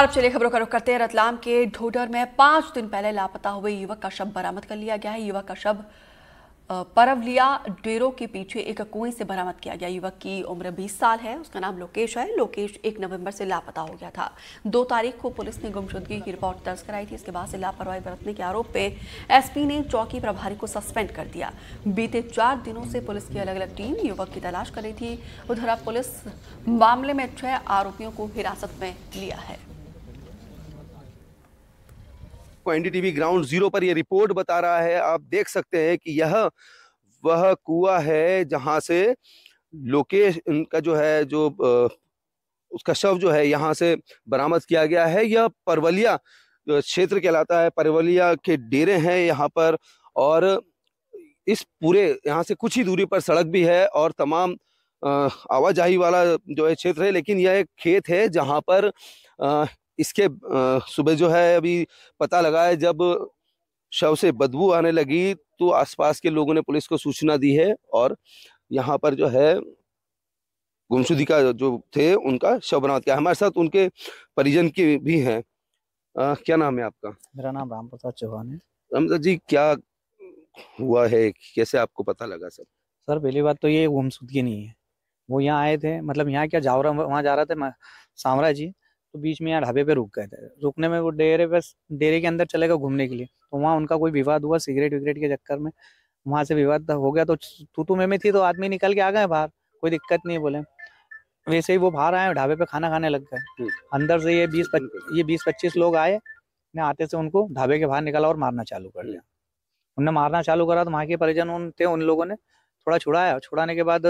अब चलिए खबरों का रुख करते हैं रतलाम के ढोडर में पांच दिन पहले लापता हुए युवक का शव बरामद कर लिया गया है युवक का शव परवलिया डेरो के पीछे एक कुएं से बरामद किया गया युवक की उम्र 20 साल है उसका नाम लोकेश है लोकेश एक नवंबर से लापता हो गया था दो तारीख को पुलिस ने गुमशुदगी की रिपोर्ट दर्ज कराई थी इसके बाद से लापरवाही बरतने के आरोप पे एसपी ने चौकी प्रभारी को सस्पेंड कर दिया बीते चार दिनों से पुलिस की अलग अलग टीम युवक की तलाश कर रही थी उधर अब पुलिस मामले में छह आरोपियों को हिरासत में लिया है आपको एनडीटीवी ग्राउंड जीरो पर यह रिपोर्ट बता रहा है आप देख सकते हैं कि यह वह कुआ है जहां से लोकेश उनका जो है जो उसका शव जो है यहां से बरामद किया गया है यह परवलिया क्षेत्र कहलाता है परवलिया के डेरे हैं यहाँ पर और इस पूरे यहाँ से कुछ ही दूरी पर सड़क भी है और तमाम आवाजाही वाला जो है क्षेत्र है लेकिन यह एक खेत है जहाँ पर इसके सुबह जो है अभी पता लगा है जब शव से बदबू आने लगी तो आसपास के लोगों ने पुलिस को सूचना दी है और यहाँ पर जो है गुमशुदी का जो थे उनका शव बना किया हमारे साथ उनके परिजन के भी हैं क्या नाम है आपका मेरा नाम राम प्रसाद चौहान है राम प्रसाद जी क्या हुआ है कैसे आपको पता लगा सर सर पहली बात तो ये गुमशुदगी नहीं है वो यहाँ आए थे मतलब यहाँ क्या जावरा वहाँ जा रहा था सामरा जी तो बीच में यार ढाबे पे रुक गए थे रुकने में वो डेरे पे डेरे के अंदर चले गए घूमने के लिए तो वहाँ उनका कोई विवाद हुआ सिगरेट विगरेट के चक्कर में वहाँ से विवाद तो हो गया तो तू तू तो में थी तो आदमी निकल के आ गए बाहर कोई दिक्कत नहीं बोले वैसे ही वो बाहर आए ढाबे पे खाना खाने लग गए हम्म। अंदर से ये बीस ये बीस पच्चीस लोग आए ने आते से उनको ढाबे के बाहर निकाला और मारना चालू कर लिया हम्म। उनने मारना चालू करा तो वहाँ के परिजन उन थे उन लोगों ने थोड़ा छुड़ाया छुड़ाने के बाद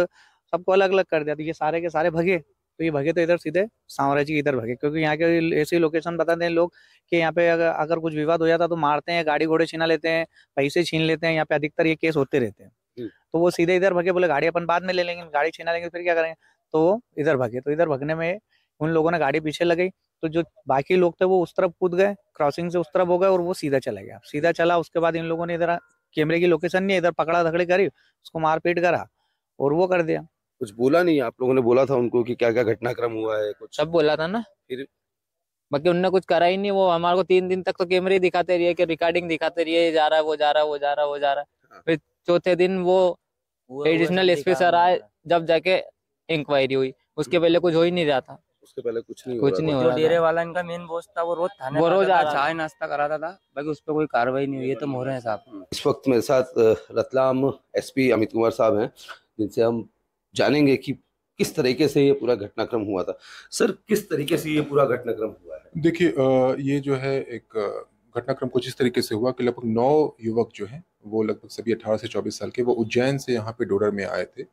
सबको अलग अलग कर दिया तो ये सारे के सारे भगे तो ये भगे तो इधर सीधे साम्राज्य की इधर भगे क्योंकि यहाँ के ऐसी लोकेशन बताते हैं लोग कि यहाँ पे अगर अगर कुछ विवाद हो जाता तो मारते हैं गाड़ी घोड़े छीना लेते हैं पैसे छीन लेते हैं यहाँ पे अधिकतर ये केस होते रहते हैं हम्म। तो वो सीधे इधर भगे बोले गाड़ी अपन बाद में ले लेंगे गाड़ी छीना लेंगे फिर क्या करेंगे तो वो इधर भगे तो इधर भगने में उन लोगों ने गाड़ी पीछे लगाई तो जो बाकी लोग थे वो उस तरफ कूद गए क्रॉसिंग से उस तरफ हो गए और वो सीधा चला गया सीधा चला उसके बाद इन लोगों ने इधर कैमरे की लोकेशन नहीं इधर पकड़ा धकड़ी करी उसको मारपीट करा और वो कर दिया कुछ बोला नहीं आप लोगों ने बोला था उनको कि क्या क्या घटनाक्रम हुआ है कुछ सब बोला था ना फिर बाकी उनने कुछ करा ही नहीं वो हमारे को तीन दिन तक तो कैमरे दिखाते रहिए कि रिकॉर्डिंग दिखाते रहिए ये जा रहा है वो जा रहा है वो जा रहा है वो जा रहा है हाँ। फिर चौथे दिन वो एडिशनल एस पी सर आए जब जाके इंक्वायरी हुई उसके हम्म। पहले कुछ हो ही नहीं रहा था उसके पहले कुछ नहीं कुछ नहीं हो डेरे वाला इनका मेन बोस्ट था वो रोज था वो रोज चाय नाश्ता कराता था बाकी उस पर कोई कार्रवाई नहीं हुई है तो मोहरे साहब इस वक्त मेरे साथ रतलाम एसपी अमित कुमार साहब है जिनसे हम जानेंगे कि किस तरीके से ये पूरा घटनाक्रम हुआ था सर किस तरीके से ये पूरा घटनाक्रम हुआ है देखिए ये जो है एक घटनाक्रम कुछ इस तरीके से हुआ कि लगभग नौ युवक जो हैं वो लगभग सभी अठारह से चौबीस साल के वो उज्जैन से यहाँ पे डोडर में आए थे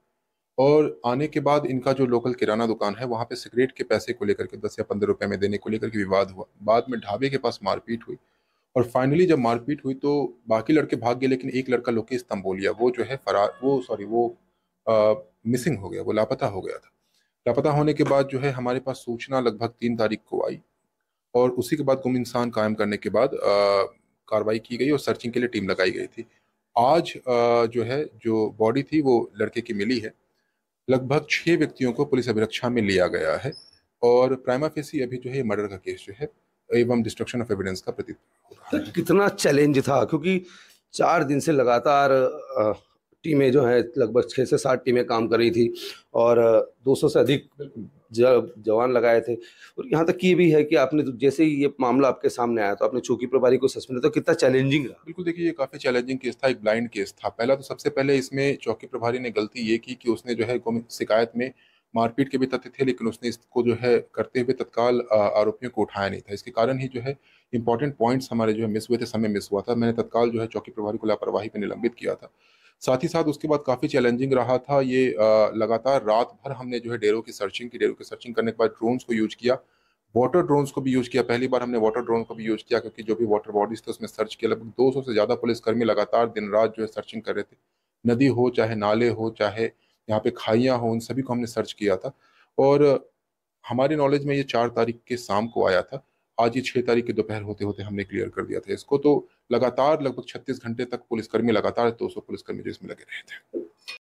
और आने के बाद इनका जो लोकल किराना दुकान है वहाँ पे सिगरेट के पैसे को लेकर के दस या पंद्रह रुपए में देने को लेकर के विवाद हुआ बाद में ढाबे के पास मारपीट हुई और फाइनली जब मारपीट हुई तो बाकी लड़के भाग गए लेकिन एक लड़का लोके तंबोलिया वो जो है फरार वो सॉरी वो मिसिंग हो गया वो लापता हो गया था लापता होने के बाद जो है हमारे पास सूचना लगभग तीन तारीख को आई और उसी के बाद गुम इंसान कायम करने के बाद कार्रवाई की गई और सर्चिंग के लिए टीम लगाई गई थी आज आ, जो है जो बॉडी थी वो लड़के की मिली है लगभग छः व्यक्तियों को पुलिस अभिरक्षा में लिया गया है और प्राइमा फेसी अभी जो है मर्डर का केस जो है एवं डिस्ट्रक्शन ऑफ एविडेंस का प्रतीत तो कितना चैलेंज था क्योंकि चार दिन से लगातार टीमें जो है लगभग छः से सात टीमें काम कर रही थी और 200 से अधिक जवान लगाए थे और यहाँ तक ये भी है कि आपने तो, जैसे ही ये मामला आपके सामने आया तो आपने चौकी प्रभारी को सस्पेंड तो कितना चैलेंजिंग रहा बिल्कुल देखिए ये काफ़ी चैलेंजिंग केस था एक ब्लाइंड केस था पहला तो सबसे पहले इसमें चौकी प्रभारी ने गलती ये की कि उसने जो है शिकायत में मारपीट के भी तथ्य थे लेकिन उसने इसको जो है करते हुए तत्काल आरोपियों को उठाया नहीं था इसके कारण ही जो है इंपॉर्टेंट पॉइंट्स हमारे जो है मिस हुए थे समय मिस हुआ था मैंने तत्काल जो है चौकी प्रभारी को लापरवाही पर निलंबित किया था साथ ही साथ उसके बाद काफ़ी चैलेंजिंग रहा था ये लगातार रात भर हमने जो है डेरों की सर्चिंग की डेरों की सर्चिंग करने के बाद ड्रोन्स को यूज किया वाटर ड्रोन्स को भी यूज किया पहली बार हमने वाटर ड्रोन को भी यूज किया क्योंकि जो भी वाटर बॉडीज थे उसमें सर्च किया लगभग 200 से ज़्यादा पुलिसकर्मी लगातार दिन रात जो है सर्चिंग कर रहे थे नदी हो चाहे नाले हो चाहे यहाँ पे खाइयाँ हो उन सभी को हमने सर्च किया था और हमारी नॉलेज में ये चार तारीख के शाम को आया था आज ही छह तारीख के दोपहर होते होते हमने क्लियर कर दिया था इसको तो लगातार लगभग छत्तीस घंटे तक पुलिसकर्मी लगातार दो सौ पुलिसकर्मी जो इसमें लगे रहे थे